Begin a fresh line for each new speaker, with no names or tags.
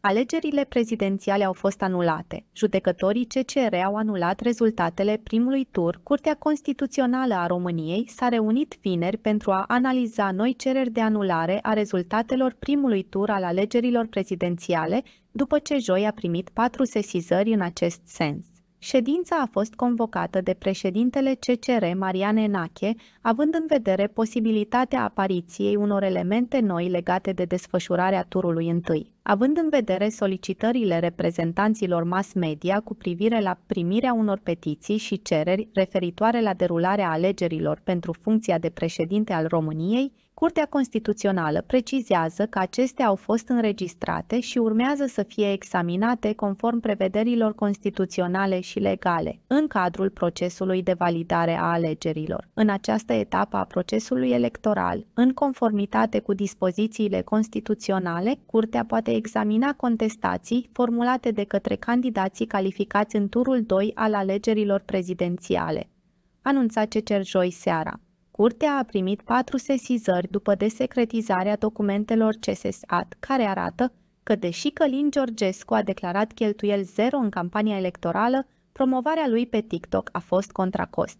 Alegerile prezidențiale au fost anulate. Judecătorii CCR au anulat rezultatele primului tur. Curtea Constituțională a României s-a reunit vineri pentru a analiza noi cereri de anulare a rezultatelor primului tur al alegerilor prezidențiale, după ce joi a primit patru sesizări în acest sens. Ședința a fost convocată de președintele CCR Marian Enache, având în vedere posibilitatea apariției unor elemente noi legate de desfășurarea turului întâi, având în vedere solicitările reprezentanților mass media cu privire la primirea unor petiții și cereri referitoare la derularea alegerilor pentru funcția de președinte al României, Curtea Constituțională precizează că acestea au fost înregistrate și urmează să fie examinate conform prevederilor constituționale și legale, în cadrul procesului de validare a alegerilor. În această etapă a procesului electoral, în conformitate cu dispozițiile constituționale, Curtea poate examina contestații formulate de către candidații calificați în turul 2 al alegerilor prezidențiale, anunța cer joi seara. Curtea a primit patru sesizări după desecretizarea documentelor CSSAT, care arată că, deși Călin Georgescu a declarat cheltuiel zero în campania electorală, promovarea lui pe TikTok a fost contracost.